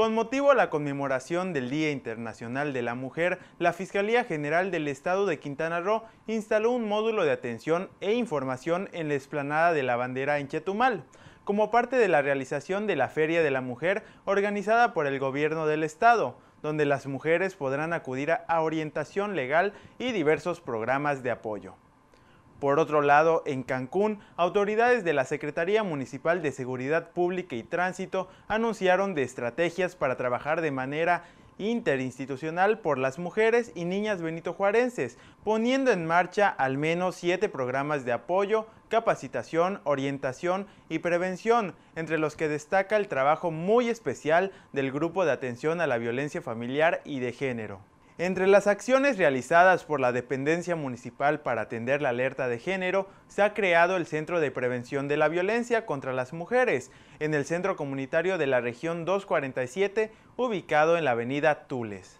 Con motivo a la conmemoración del Día Internacional de la Mujer, la Fiscalía General del Estado de Quintana Roo instaló un módulo de atención e información en la explanada de la bandera en Chetumal, como parte de la realización de la Feria de la Mujer organizada por el Gobierno del Estado, donde las mujeres podrán acudir a orientación legal y diversos programas de apoyo. Por otro lado, en Cancún, autoridades de la Secretaría Municipal de Seguridad Pública y Tránsito anunciaron de estrategias para trabajar de manera interinstitucional por las mujeres y niñas benitojuarenses, poniendo en marcha al menos siete programas de apoyo, capacitación, orientación y prevención, entre los que destaca el trabajo muy especial del Grupo de Atención a la Violencia Familiar y de Género. Entre las acciones realizadas por la dependencia municipal para atender la alerta de género, se ha creado el Centro de Prevención de la Violencia contra las Mujeres en el Centro Comunitario de la Región 247, ubicado en la avenida Tules.